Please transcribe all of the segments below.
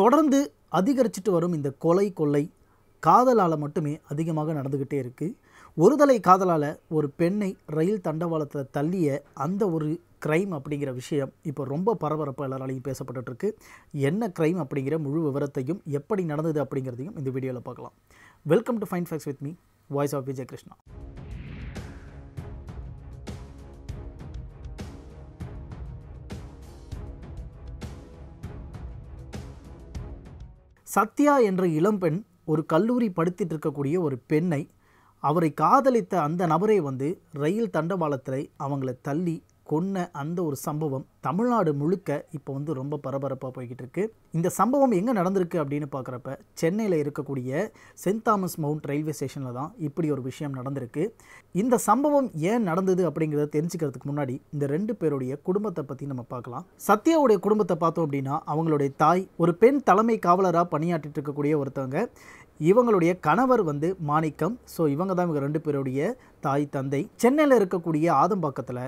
தொடர்ந்து அதிகரிச்சுட்டு வரும் இந்த கொலை கொள்ளை காதலால் மட்டுமே அதிகமாக நடந்துக்கிட்டே இருக்குது ஒரு தலை காதலால் ஒரு பெண்ணை ரயில் தண்டவாளத்தில் தள்ளிய அந்த ஒரு க்ரைம் அப்படிங்கிற விஷயம் இப்போ ரொம்ப பரபரப்பு எல்லாராலையும் பேசப்பட்டுருக்கு என்ன க்ரைம் அப்படிங்கிற முழு விவரத்தையும் எப்படி நடந்தது அப்படிங்கிறதையும் இந்த வீடியோவில் பார்க்கலாம் welcome to fine facts with me voice of Vijayakrishna Sathya என்ற இளம்பெண் ஒரு கல்லூரி படுத்திட்டு இருக்கக்கூடிய ஒரு பெண்ணை அவரை காதலித்த அந்த நபரை வந்து ரயில் தண்டவாளத்தில் அவங்கள தள்ளி கொன்ன அந்த ஒரு சம்பவம் தமிழ்நாடு முழுக்க இப்போ வந்து ரொம்ப பரபரப்பாக போய்கிட்டு இருக்கு இந்த சம்பவம் எங்கே நடந்திருக்கு அப்படின்னு பார்க்குறப்ப சென்னையில் இருக்கக்கூடிய சென்ட் தாமஸ் மவுண்ட் ரயில்வே ஸ்டேஷனில் தான் இப்படி ஒரு விஷயம் நடந்திருக்கு இந்த சம்பவம் ஏன் நடந்தது அப்படிங்கிறத தெரிஞ்சுக்கிறதுக்கு முன்னாடி இந்த ரெண்டு பேருடைய குடும்பத்தை பற்றி நம்ம பார்க்கலாம் சத்யாவுடைய குடும்பத்தை பார்த்தோம் அப்படின்னா அவங்களுடைய தாய் ஒரு பெண் தலைமை காவலராக பணியாற்றிட்டு இருக்கக்கூடிய ஒருத்தவங்க இவங்களுடைய கணவர் வந்து மாணிக்கம் ஸோ இவங்க தான் இவங்க ரெண்டு பேருடைய தாய் தந்தை சென்னையில் இருக்கக்கூடிய ஆதம்பாக்கத்தில்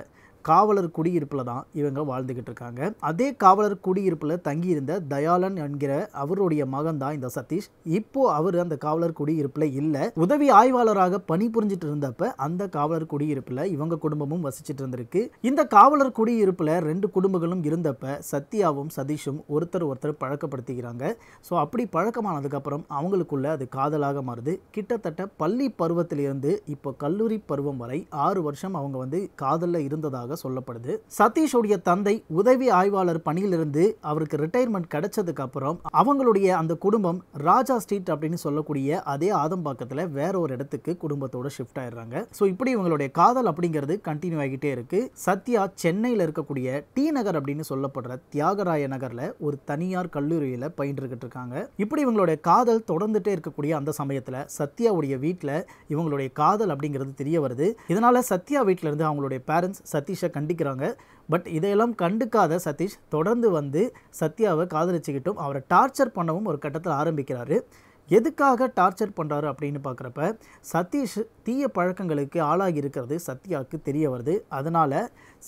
காவலர் குடியிருப்பில் தான் இவங்க வாழ்ந்துக்கிட்டு இருக்காங்க அதே காவலர் குடியிருப்பில் தங்கியிருந்த தயாலன் என்கிற அவருடைய மகன் தான் இந்த சதீஷ் இப்போ அவர் அந்த காவலர் குடியிருப்பில் இல்லை உதவி ஆய்வாளராக பணிபுரிஞ்சிட்டு இருந்தப்ப அந்த காவலர் குடியிருப்பில் இவங்க குடும்பமும் வசிச்சிட்டு இருந்திருக்கு இந்த காவலர் குடியிருப்பில் ரெண்டு குடும்பங்களும் இருந்தப்ப சத்யாவும் சதீஷும் ஒருத்தர் ஒருத்தர் பழக்கப்படுத்திக்கிறாங்க ஸோ அப்படி பழக்கமானதுக்கப்புறம் அவங்களுக்குள்ள அது காதலாக மாறுது கிட்டத்தட்ட பள்ளி பருவத்திலிருந்து இப்போ கல்லூரி பருவம் வரை ஆறு வருஷம் அவங்க வந்து காதலில் இருந்ததாக இருப்பதாக சொல்லப்படுது சதீஷுடைய தந்தை உதவி ஆய்வாளர் பணியிலிருந்து அவருக்கு ரிட்டையர்மெண்ட் கிடைச்சதுக்கு அப்புறம் அவங்களுடைய அந்த குடும்பம் ராஜா ஸ்ட்ரீட் அப்படின்னு சொல்லக்கூடிய அதே ஆதம்பாக்கத்தில் வேற ஒரு இடத்துக்கு குடும்பத்தோட ஷிஃப்ட் ஆயிடுறாங்க ஸோ இப்படி இவங்களுடைய காதல் அப்படிங்கிறது கண்டினியூ ஆகிட்டே இருக்கு சத்யா சென்னையில் இருக்கக்கூடிய டி நகர் அப்படின்னு சொல்லப்படுற தியாகராய நகர்ல ஒரு தனியார் கல்லூரியில் பயின்றுகிட்டு இருக்காங்க இப்படி இவங்களுடைய காதல் தொடர்ந்துட்டே இருக்கக்கூடிய அந்த சமயத்தில் சத்யாவுடைய வீட்டில் இவங்களுடைய காதல் அப்படிங்கிறது தெரிய வருது இதனால சத்யா வீட்டிலேருந்து அவங்களுடைய பேரண்ட்ஸ் சதீஷ் சதீஷை கண்டிக்கிறாங்க பட் இதையெல்லாம் கண்டுக்காத சதீஷ் தொடர்ந்து வந்து சத்யாவை காதலிச்சுக்கிட்டும் அவரை டார்ச்சர் பண்ணவும் ஒரு கட்டத்தில் ஆரம்பிக்கிறாரு எதுக்காக டார்ச்சர் பண்ணுறாரு அப்படின்னு பார்க்குறப்ப சதீஷ் தீய பழக்கங்களுக்கு ஆளாகி இருக்கிறது சத்யாவுக்கு தெரிய வருது அதனால்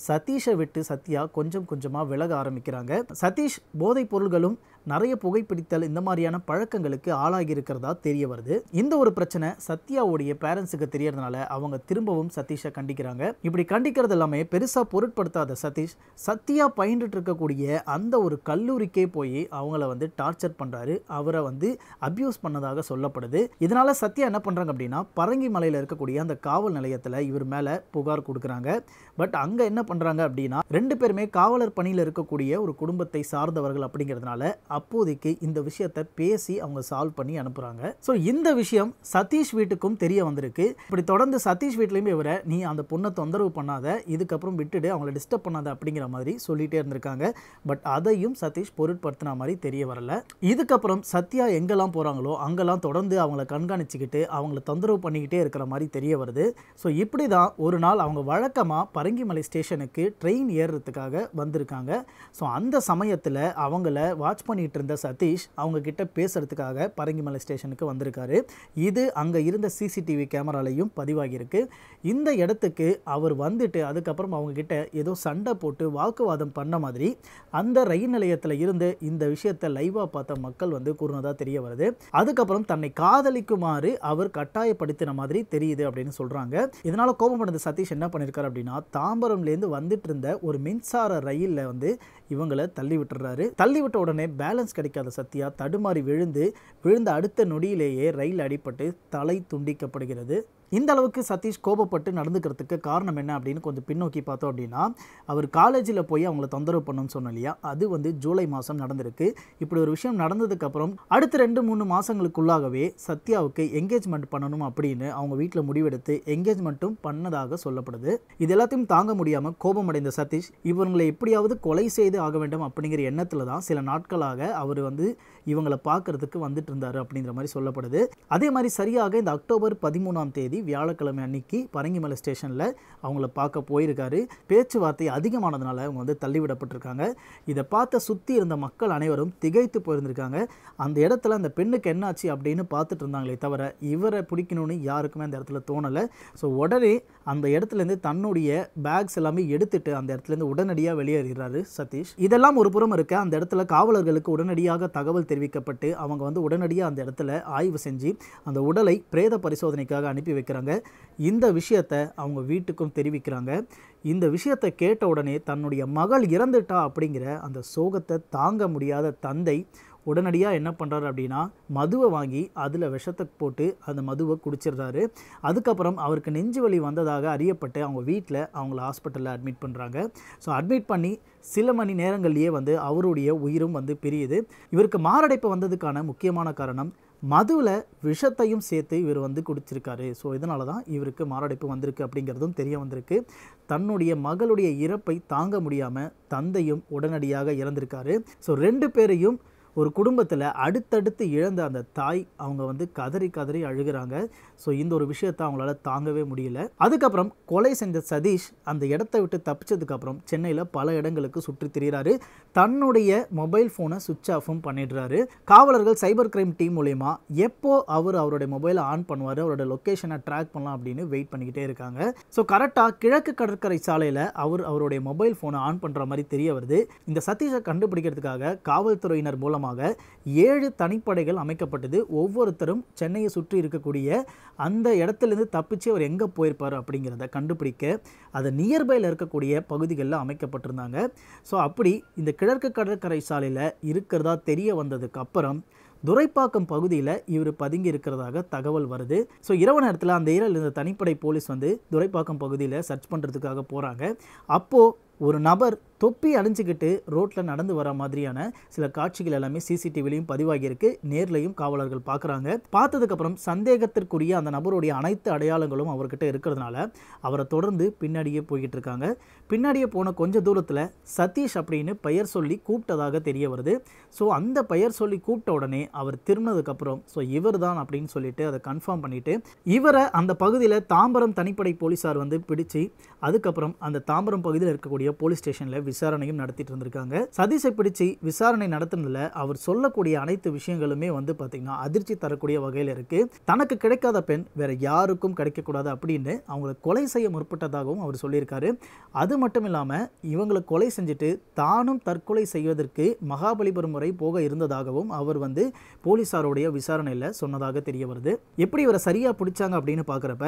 சதீஷை விட்டு சத்யா கொஞ்சம் கொஞ்சமாக விலக ஆரம்பிக்கிறாங்க சதீஷ் போதைப் பொருள்களும் நிறைய புகைப்பிடித்தல் இந்த மாதிரியான பழக்கங்களுக்கு ஆளாகி இருக்கிறதா தெரிய வருது இந்த ஒரு பிரச்சனை சத்யாவுடைய பேரண்ட்ஸுக்கு தெரியறதுனால அவங்க திரும்பவும் சதீஷை கண்டிக்கிறாங்க இப்படி கண்டிக்கிறது எல்லாமே பெருசாக பொருட்படுத்தாத சதீஷ் சத்யா பயின்றுட்டு இருக்கக்கூடிய அந்த ஒரு கல்லூரிக்கே போய் அவங்கள வந்து டார்ச்சர் பண்ணுறாரு அவரை வந்து அப்யூஸ் பண்ணதாக சொல்லப்படுது இதனால் சத்யா என்ன பண்ணுறாங்க அப்படின்னா பரங்கி மலையில் இருக்கக்கூடிய அந்த காவல் நிலையத்தில் இவர் மேலே புகார் கொடுக்குறாங்க பட் அங்கே என்ன பண்ணுறாங்க அப்படின்னா ரெண்டு பேருமே காவலர் பணியில் இருக்கக்கூடிய ஒரு குடும்பத்தை சார்ந்தவர்கள் அப்படிங்கிறதுனால அப்போதைக்கு இந்த விஷயத்தை பேசி அவங்க சால்வ் பண்ணி அனுப்புகிறாங்க ஸோ இந்த விஷயம் சதீஷ் வீட்டுக்கும் தெரிய வந்திருக்கு இப்படி தொடர்ந்து சதீஷ் வீட்லேயுமே இவர நீ அந்த பொண்ணை தொந்தரவு பண்ணாத இதுக்கப்புறம் விட்டுடு அவங்கள டிஸ்டர்ப் பண்ணாத அப்படிங்கிற மாதிரி சொல்லிகிட்டே இருந்திருக்காங்க பட் அதையும் சதீஷ் பொருட்படுத்தின மாதிரி தெரிய வரல இதுக்கப்புறம் சத்யா எங்கெல்லாம் போகிறாங்களோ அங்கெல்லாம் தொடர்ந்து அவங்கள கண்காணிச்சுக்கிட்டு அவங்கள தொந்தரவு பண்ணிக்கிட்டே இருக்கிற மாதிரி தெரிய வருது ஸோ இப்படி தான் ஒரு நாள் அவங்க வழக்கமாக பரங்கிமலை ஸ்டேஷனுக்கு ட்ரெயின் ஏறுறதுக்காக வந்திருக்காங்க ஸோ அந்த சமயத்தில் அவங்கள வாட்ச் பண்ணி பண்ணிட்டு இருந்த சதீஷ் அவங்க கிட்ட பேசுறதுக்காக பரங்கிமலை ஸ்டேஷனுக்கு வந்திருக்காரு இது அங்கே இருந்த சிசிடிவி கேமராலையும் பதிவாகியிருக்கு இந்த இடத்துக்கு அவர் வந்துட்டு அதுக்கப்புறம் அவங்க கிட்ட ஏதோ சண்டை போட்டு வாக்குவாதம் பண்ண மாதிரி அந்த ரயில் நிலையத்தில் இருந்து இந்த விஷயத்தை லைவா பார்த்த மக்கள் வந்து கூறுனதாக தெரிய வருது அதுக்கப்புறம் தன்னை காதலிக்குமாறு அவர் கட்டாயப்படுத்தின மாதிரி தெரியுது அப்படின்னு சொல்கிறாங்க இதனால் கோபமடைந்த சதீஷ் என்ன பண்ணிருக்காரு அப்படின்னா தாம்பரம்லேருந்து வந்துட்டு இருந்த ஒரு மின்சார ரயிலில் வந்து இவங்களை தள்ளி விட்டுறாரு தள்ளி விட்ட உடனே பேலன்ஸ் கிடைக்காத சத்யா தடுமாறி விழுந்து விழுந்த அடுத்த நொடியிலேயே ரயில் அடிபட்டு தலை துண்டிக்கப்படுகிறது இந்த அளவுக்கு சதீஷ் கோபப்பட்டு நடந்துக்கிறதுக்கு காரணம் என்ன அப்படின்னு கொஞ்சம் பின்னோக்கி பார்த்தோம் அப்படின்னா அவர் காலேஜில் போய் அவங்கள தொந்தரவு பண்ணணும்னு சொன்னோம் இல்லையா அது வந்து ஜூலை மாதம் நடந்திருக்கு இப்படி ஒரு விஷயம் நடந்ததுக்கப்புறம் அடுத்த ரெண்டு மூணு மாதங்களுக்குள்ளாகவே சத்யாவுக்கு என்கேஜ்மெண்ட் பண்ணணும் அப்படின்னு அவங்க வீட்டில் முடிவெடுத்து என்கேஜ்மெண்ட்டும் பண்ணதாக சொல்லப்படுது இது எல்லாத்தையும் தாங்க முடியாமல் கோபமடைந்த சதீஷ் இவங்களை எப்படியாவது கொலை செய்து ஆக வேண்டும் அப்படிங்கிற எண்ணத்தில் தான் சில நாட்களாக அவர் வந்து இவங்களை பார்க்கறதுக்கு வந்துட்டு இருந்தார் அப்படிங்கிற மாதிரி சொல்லப்படுது அதே மாதிரி சரியாக இந்த அக்டோபர் பதிமூணாம் தேதி வியாழக்கிழமை அன்னைக்கு பரங்கிமலை ஸ்டேஷனில் அவங்கள பார்க்க போயிருக்காரு பேச்சுவார்த்தை அதிகமானதுனால அவங்க வந்து தள்ளிவிடப்பட்டிருக்காங்க இதை பார்த்த சுற்றி இருந்த மக்கள் அனைவரும் திகைத்து போயிருந்திருக்காங்க அந்த இடத்துல அந்த பெண்ணுக்கு என்னாச்சு அப்படின்னு பார்த்துட்டு இருந்தாங்களே தவிர இவரை பிடிக்கணும்னு யாருக்குமே அந்த இடத்துல தோணலை ஸோ உடனே அந்த இடத்துலேருந்து தன்னுடைய பேக்ஸ் எல்லாமே எடுத்துட்டு அந்த இடத்துலேருந்து உடனடியாக வெளியேறுகிறாரு சதீஷ் இதெல்லாம் ஒரு புறம் இருக்க அந்த இடத்துல காவலர்களுக்கு உடனடியாக தகவல் தெரிவிக்கப்பட்டு அவங்க வந்து உடனடியாக அந்த இடத்துல ஆய்வு செஞ்சு அந்த உடலை பிரேத பரிசோதனைக்காக அனுப்பி இருக்கிறாங்க இந்த விஷயத்தை அவங்க வீட்டுக்கும் தெரிவிக்கிறாங்க இந்த விஷயத்தை கேட்ட உடனே தன்னுடைய மகள் இறந்துட்டா அப்படிங்கிற அந்த சோகத்தை தாங்க முடியாத தந்தை உடனடியாக என்ன பண்ணுறாரு அப்படின்னா மதுவை வாங்கி அதில் விஷத்தை போட்டு அந்த மதுவை குடிச்சிடுறாரு அதுக்கப்புறம் அவருக்கு நெஞ்சு வலி வந்ததாக அறியப்பட்டு அவங்க வீட்டில் அவங்கள ஹாஸ்பிட்டலில் அட்மிட் பண்ணுறாங்க ஸோ அட்மிட் பண்ணி சில மணி நேரங்கள்லேயே வந்து அவருடைய உயிரும் வந்து பிரியுது இவருக்கு மாரடைப்பு வந்ததுக்கான முக்கியமான காரணம் மதுவில் விஷத்தையும் சேர்த்து இவர் வந்து குடிச்சிருக்காரு ஸோ இதனால தான் இவருக்கு மாரடைப்பு வந்திருக்கு அப்படிங்கிறதும் தெரிய வந்திருக்கு தன்னுடைய மகளுடைய இறப்பை தாங்க முடியாமல் தந்தையும் உடனடியாக இறந்திருக்காரு ஸோ ரெண்டு பேரையும் ஒரு குடும்பத்தில் அடுத்தடுத்து இழந்த அந்த தாய் அவங்க வந்து கதறி கதறி அழுகிறாங்க ஸோ இந்த ஒரு விஷயத்தை அவங்களால தாங்கவே முடியல அதுக்கப்புறம் கொலை செஞ்ச சதீஷ் அந்த இடத்த விட்டு தப்பிச்சதுக்கப்புறம் சென்னையில் பல இடங்களுக்கு சுற்றி திரிகிறாரு தன்னுடைய மொபைல் ஃபோனை சுவிட்ச் ஆஃபும் பண்ணிடுறாரு காவலர்கள் சைபர் கிரைம் டீம் மூலயமா எப்போ அவர் அவருடைய மொபைலை ஆன் பண்ணுவார் அவரோட லொக்கேஷனை ட்ராக் பண்ணலாம் அப்படின்னு வெயிட் பண்ணிக்கிட்டே இருக்காங்க ஸோ கரெக்டாக கிழக்கு கடற்கரை சாலையில் அவர் அவருடைய மொபைல் ஃபோனை ஆன் பண்ணுற மாதிரி தெரிய வருது இந்த சதீஷை கண்டுபிடிக்கிறதுக்காக காவல்துறையினர் மூலம் காரணமாக ஏழு தனிப்படைகள் அமைக்கப்பட்டது ஒவ்வொருத்தரும் சென்னையை சுற்றி இருக்கக்கூடிய அந்த இடத்துலேருந்து தப்பிச்சு அவர் எங்கே போயிருப்பார் அப்படிங்கிறத கண்டுபிடிக்க அது நியர்பையில் இருக்கக்கூடிய பகுதிகளில் அமைக்கப்பட்டிருந்தாங்க ஸோ அப்படி இந்த கிழக்கு கடற்கரை சாலையில் இருக்கிறதா தெரிய வந்ததுக்கு அப்புறம் துரைப்பாக்கம் பகுதியில் இவர் பதுங்கி இருக்கிறதாக தகவல் வருது ஸோ இரவு நேரத்தில் அந்த ஏரியாவில் இருந்த தனிப்படை போலீஸ் வந்து துரைப்பாக்கம் பகுதியில் சர்ச் பண்ணுறதுக்காக போகிறாங்க அப்போது ஒரு நபர் தொப்பி அடைஞ்சிக்கிட்டு ரோட்டில் நடந்து வர மாதிரியான சில காட்சிகள் எல்லாமே சிசிடிவிலையும் பதிவாகியிருக்கு நேர்லையும் காவலர்கள் பார்க்குறாங்க பார்த்ததுக்கப்புறம் சந்தேகத்திற்குரிய அந்த நபருடைய அனைத்து அடையாளங்களும் அவர்கிட்ட இருக்கிறதுனால அவரை தொடர்ந்து பின்னாடியே போய்கிட்டு இருக்காங்க பின்னாடியே போன கொஞ்ச தூரத்தில் சதீஷ் அப்படின்னு பெயர் சொல்லி கூப்பிட்டதாக தெரிய வருது ஸோ அந்த பெயர் சொல்லி கூப்பிட்ட உடனே அவர் திரும்பினதுக்கப்புறம் ஸோ இவர் தான் அப்படின்னு சொல்லிட்டு அதை கன்ஃபார்ம் பண்ணிட்டு இவரை அந்த பகுதியில் தாம்பரம் தனிப்படை போலீஸார் வந்து பிடிச்சி அதுக்கப்புறம் அந்த தாம்பரம் பகுதியில் இருக்கக்கூடிய இருக்கக்கூடிய போலீஸ் ஸ்டேஷனில் விசாரணையும் நடத்திட்டு இருந்திருக்காங்க சதீஷை பிடிச்சி விசாரணை நடத்தினதுல அவர் சொல்லக்கூடிய அனைத்து விஷயங்களுமே வந்து பாத்தீங்கன்னா அதிர்ச்சி தரக்கூடிய வகையில் இருக்கு தனக்கு கிடைக்காத பெண் வேற யாருக்கும் கிடைக்கக்கூடாது அப்படின்னு அவங்களை கொலை செய்ய முற்பட்டதாகவும் அவர் சொல்லியிருக்காரு அது மட்டும் இல்லாமல் இவங்களை கொலை செஞ்சுட்டு தானும் தற்கொலை செய்வதற்கு மகாபலிபுரம் முறை போக இருந்ததாகவும் அவர் வந்து போலீசாருடைய விசாரணையில் சொன்னதாக தெரிய வருது எப்படி இவரை சரியாக பிடிச்சாங்க அப்படின்னு பார்க்குறப்ப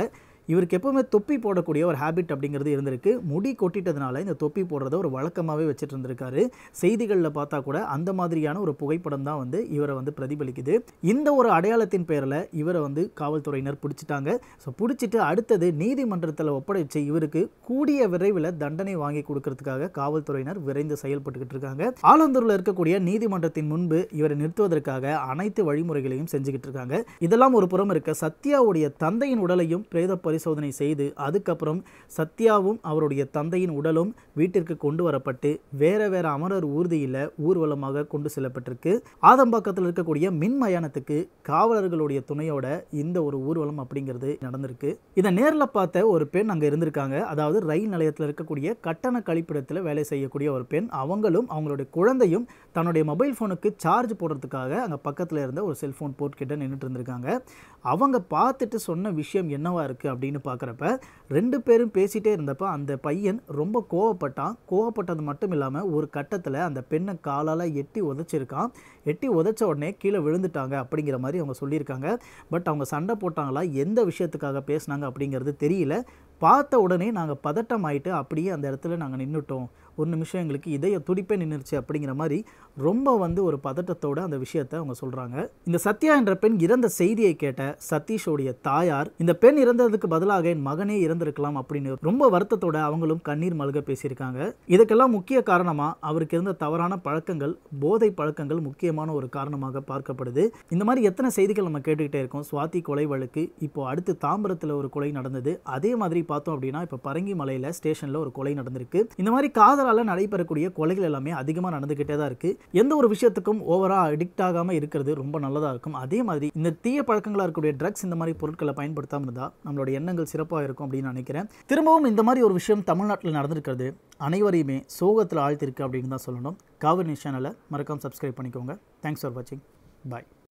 இவருக்கு எப்போவுமே தொப்பி போடக்கூடிய ஒரு ஹேபிட் அப்படிங்கிறது இருந்திருக்கு முடி கொட்டிட்டதுனால இந்த தொப்பி போடுறத ஒரு வழக்கமாகவே வச்சுட்டு இருந்திருக்காரு செய்திகளில் பார்த்தா கூட அந்த மாதிரியான ஒரு புகைப்படம் தான் வந்து இவரை வந்து பிரதிபலிக்குது இந்த ஒரு அடையாளத்தின் பேரில் இவரை வந்து காவல்துறையினர் பிடிச்சிட்டாங்க ஸோ பிடிச்சிட்டு அடுத்தது நீதிமன்றத்தில் ஒப்படைச்சு இவருக்கு கூடிய விரைவில் தண்டனை வாங்கி கொடுக்கறதுக்காக காவல்துறையினர் விரைந்து செயல்பட்டுக்கிட்டு இருக்காங்க ஆலந்தூரில் இருக்கக்கூடிய நீதிமன்றத்தின் முன்பு இவரை நிறுத்துவதற்காக அனைத்து வழிமுறைகளையும் செஞ்சுக்கிட்டு இருக்காங்க இதெல்லாம் ஒரு புறம் இருக்க சத்யாவுடைய தந்தையின் உடலையும் பிரேத பரிசோதனை செய்து அதுக்கப்புறம் சத்யாவும் அவருடைய தந்தையின் உடலும் வீட்டிற்கு கொண்டு வரப்பட்டு வேற வேற அமரர் ஊர்தியில் ஊர்வலமாக கொண்டு செல்லப்பட்டிருக்கு ஆதம்பாக்கத்தில் இருக்கக்கூடிய மின் மயானத்துக்கு காவலர்களுடைய துணையோட இந்த ஒரு ஊர்வலம் அப்படிங்கிறது நடந்திருக்கு இதை நேரில் பார்த்த ஒரு பெண் அங்கே இருந்திருக்காங்க அதாவது ரயில் நிலையத்தில் இருக்கக்கூடிய கட்டண கழிப்பிடத்தில் வேலை செய்யக்கூடிய ஒரு பெண் அவங்களும் அவங்களுடைய குழந்தையும் தன்னுடைய மொபைல் ஃபோனுக்கு சார்ஜ் போடுறதுக்காக அங்கே பக்கத்தில் இருந்த ஒரு செல்ஃபோன் போர்ட் கிட்ட நின்றுட்டு இருந்திருக்காங்க அவங்க பார்த்துட்டு சொன்ன விஷயம் என்னவா இருக்குது அப்படின்னு அப்படின்னு பார்க்குறப்ப ரெண்டு பேரும் பேசிகிட்டே இருந்தப்போ அந்த பையன் ரொம்ப கோவப்பட்டான் கோவப்பட்டது மட்டும் இல்லாமல் ஒரு கட்டத்தில் அந்த பெண்ணை காலால் எட்டி உதச்சிருக்கான் எட்டி உதச்ச உடனே கீழே விழுந்துட்டாங்க அப்படிங்கிற மாதிரி அவங்க சொல்லியிருக்காங்க பட் அவங்க சண்டை போட்டாங்களா எந்த விஷயத்துக்காக பேசினாங்க அப்படிங்கிறது தெரியல பார்த்த உடனே நாங்கள் பதட்டம் ஆகிட்டு அப்படியே அந்த இடத்துல நாங்கள் நின்றுட்டோம் ஒரு நிமிஷம் எங்களுக்கு இதய துடிப்பே நின்றுச்சு அப்படிங்கிற மாதிரி ரொம்ப வந்து ஒரு பதட்டத்தோடு அந்த விஷயத்தை அவங்க சொல்கிறாங்க இந்த சத்யா என்ற பெண் இறந்த செய்தியை கேட்ட சதீஷோடைய தாயார் இந்த பெண் இறந்ததுக்கு பதிலாக என் மகனே இறந்திருக்கலாம் அப்படின்னு ரொம்ப வருத்தத்தோட அவங்களும் கண்ணீர் மல்க பேசியிருக்காங்க இதுக்கெல்லாம் முக்கிய காரணமாக அவருக்கு இருந்த தவறான பழக்கங்கள் போதை பழக்கங்கள் முக்கியமான ஒரு காரணமாக பார்க்கப்படுது இந்த மாதிரி எத்தனை செய்திகள் நம்ம கேட்டுக்கிட்டே இருக்கோம் சுவாதி கொலை வழக்கு இப்போ அடுத்து தாம்பரத்தில் ஒரு கொலை நடந்தது அதே மாதிரி பார்த்தோம் அப்படின்னா இப்போ பரங்கி மலையில் ஸ்டேஷனில் ஒரு கொலை நடந்திருக்கு இந்த மாதிரி காதல் மனிதரால் நடைபெறக்கூடிய கொலைகள் எல்லாமே அதிகமாக நடந்துக்கிட்டே தான் இருக்கு எந்த ஒரு விஷயத்துக்கும் ஓவராக அடிக்ட் ஆகாம இருக்கிறது ரொம்ப நல்லதாக இருக்கும் அதே மாதிரி இந்த தீய பழக்கங்களா இருக்கக்கூடிய ட்ரக்ஸ் இந்த மாதிரி பொருட்களை பயன்படுத்தாமல் இருந்தால் நம்மளோட எண்ணங்கள் சிறப்பாக இருக்கும் அப்படின்னு நினைக்கிறேன் திரும்பவும் இந்த மாதிரி ஒரு விஷயம் தமிழ்நாட்டில் நடந்திருக்கிறது அனைவரையுமே சோகத்தில் ஆழ்த்திருக்கு அப்படின்னு தான் சொல்லணும் காவிரி நியூஸ் சேனலை மறக்காமல் சப்ஸ்கிரைப் பண்ணிக்கோங்க தேங்க்ஸ் ஃபார் வாட்சிங் பாய்